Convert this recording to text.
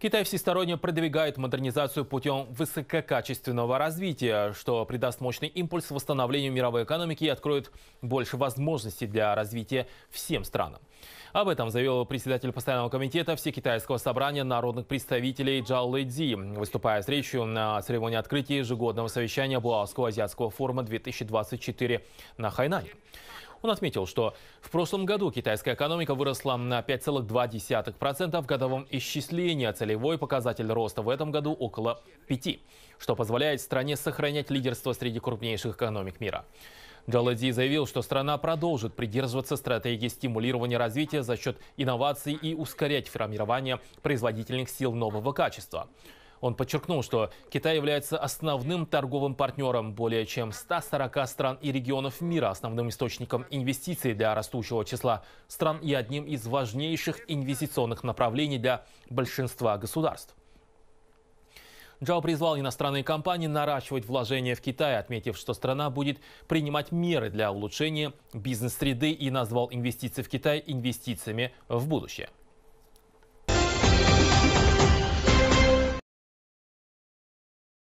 Китай всесторонне продвигает модернизацию путем высококачественного развития, что придаст мощный импульс восстановлению мировой экономики и откроет больше возможностей для развития всем странам. Об этом заявил председатель постоянного комитета Всекитайского собрания народных представителей Джао Лэйдзи, выступая с речью на церемонии открытия ежегодного совещания Буалского азиатского форума 2024 на Хайнане. Он отметил, что в прошлом году китайская экономика выросла на 5,2% а в годовом исчислении, а целевой показатель роста в этом году около 5%, что позволяет стране сохранять лидерство среди крупнейших экономик мира. Джалади заявил, что страна продолжит придерживаться стратегии стимулирования развития за счет инноваций и ускорять формирование производительных сил нового качества. Он подчеркнул, что Китай является основным торговым партнером более чем 140 стран и регионов мира, основным источником инвестиций для растущего числа стран и одним из важнейших инвестиционных направлений для большинства государств. Джао призвал иностранные компании наращивать вложения в Китай, отметив, что страна будет принимать меры для улучшения бизнес-среды и назвал инвестиции в Китай инвестициями в будущее.